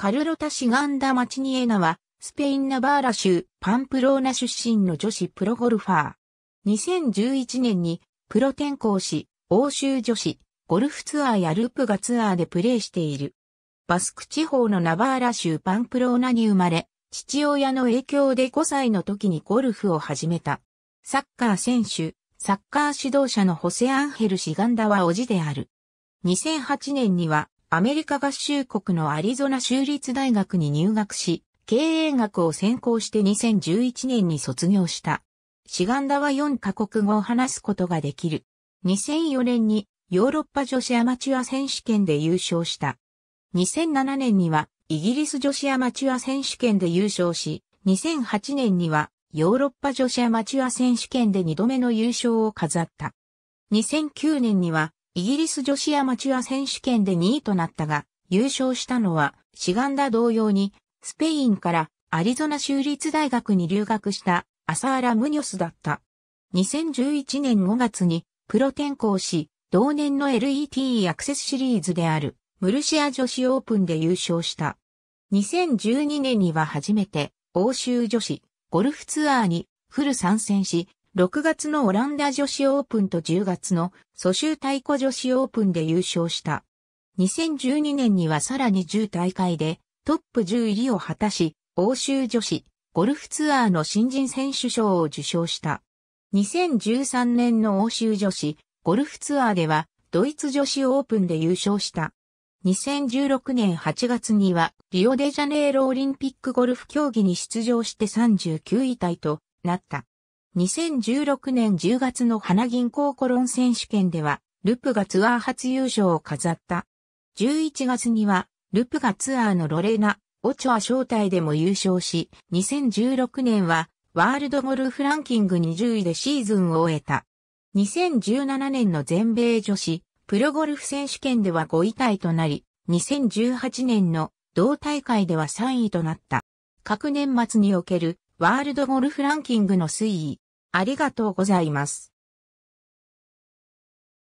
カルロタ・シガンダ・マチニエナは、スペイン・ナバーラ州パンプローナ出身の女子プロゴルファー。2011年にプロ転向し、欧州女子、ゴルフツアーやループがツアーでプレーしている。バスク地方のナバーラ州パンプローナに生まれ、父親の影響で5歳の時にゴルフを始めた。サッカー選手、サッカー指導者のホセ・アンヘル・シガンダはおじである。2008年にはアメリカ合衆国のアリゾナ州立大学に入学し、経営学を専攻して2011年に卒業した。シガンダは4カ国語を話すことができる。2004年にヨーロッパ女子アマチュア選手権で優勝した。2007年にはイギリス女子アマチュア選手権で優勝し、2008年にはヨーロッパ女子アマチュア選手権で2度目の優勝を飾った。2009年にはイギリス女子アマチュア選手権で2位となったが、優勝したのは、シガンダ同様に、スペインからアリゾナ州立大学に留学したアサーラ・ムニョスだった。2011年5月にプロ転向し、同年の LET アクセスシリーズであるムルシア女子オープンで優勝した。2012年には初めて欧州女子ゴルフツアーにフル参戦し、6月のオランダ女子オープンと10月の蘇州太鼓女子オープンで優勝した。2012年にはさらに10大会でトップ10入りを果たし、欧州女子ゴルフツアーの新人選手賞を受賞した。2013年の欧州女子ゴルフツアーではドイツ女子オープンで優勝した。2016年8月にはリオデジャネイロオリンピックゴルフ競技に出場して39位タイとなった。2016年10月の花銀行コロン選手権では、ルプがツアー初優勝を飾った。11月には、ルプがツアーのロレーナ、オチョア招待でも優勝し、2016年は、ワールドゴルフランキング20位でシーズンを終えた。2017年の全米女子、プロゴルフ選手権では5位タイとなり、2018年の同大会では3位となった。各年末におけるワールドゴルフランキングの推移。ありがとうございます。